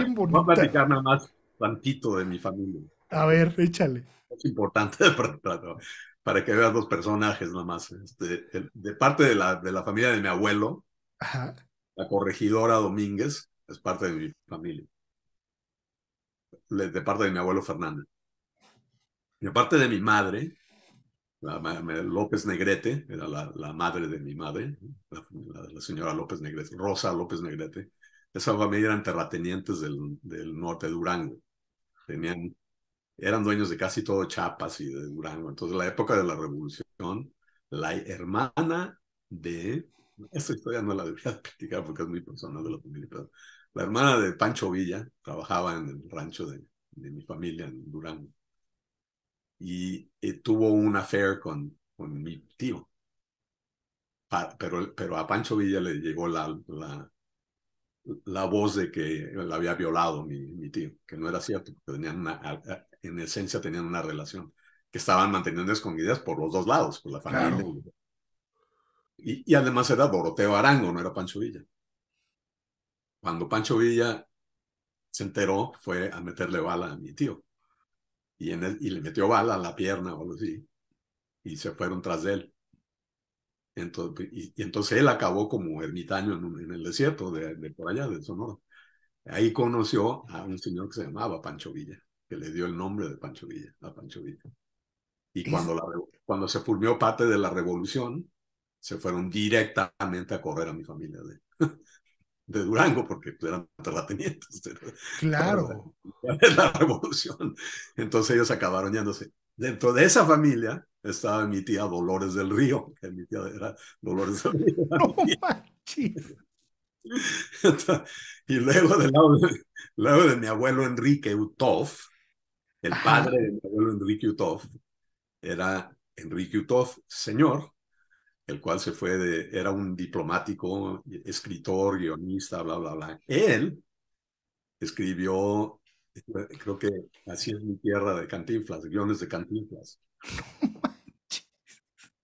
a platicar nada más tantito de mi familia. A ver, échale. Es importante para, que veas los personajes nada más. Este, de parte de la, de la familia de mi abuelo, la corregidora Domínguez es parte de mi familia. De parte de mi abuelo Fernández. De parte de mi madre, López Negrete, era la, madre de mi madre, la, señora López Negrete, Rosa López Negrete, esa familia eran terratenientes del, del norte de Durango. Tenían, eran dueños de casi todo Chiapas y de Durango. Entonces, la época de la revolución, la hermana de, esta historia no la debería platicar porque es muy personal de la familia, pero la hermana de Pancho Villa trabajaba en el rancho de, de mi familia en Durango. Y, eh, tuvo un affair con, con mi tío. pero, pero a Pancho Villa le llegó la, la la voz de que la había violado mi, mi tío, que no era cierto, porque tenían una, en esencia tenían una relación, que estaban manteniendo escondidas por los dos lados, por la familia. Y, además era Doroteo Arango, no era Pancho Villa. Cuando Pancho Villa se enteró, fue a meterle bala a mi tío. Y, en y le metió bala a la pierna o algo así. Y se fueron tras de él. Entonces, y, entonces él acabó como ermitaño en, el desierto de, por allá, de Sonora. Ahí conoció a un señor que se llamaba Pancho Villa, que le dio el nombre de Pancho Villa, a Pancho Villa. Y cuando, cuando se formó parte de la revolución, se fueron directamente a correr a mi familia de, Durango, porque eran terratenientes. Claro. es la revolución. Entonces ellos acabaron yéndose. Dentro de esa familia estaba mi tía Dolores del Río, que mi tía era Dolores del Río. y luego de, luego de mi abuelo Enrique Utov, el padre de mi abuelo Enrique Utov, era Enrique Utov, señor, el cual se fue de, era un diplomático, escritor, guionista, bla, bla, bla. Él escribió, creo que así es mi tierra de Cantinflas, guiones de Cantinflas.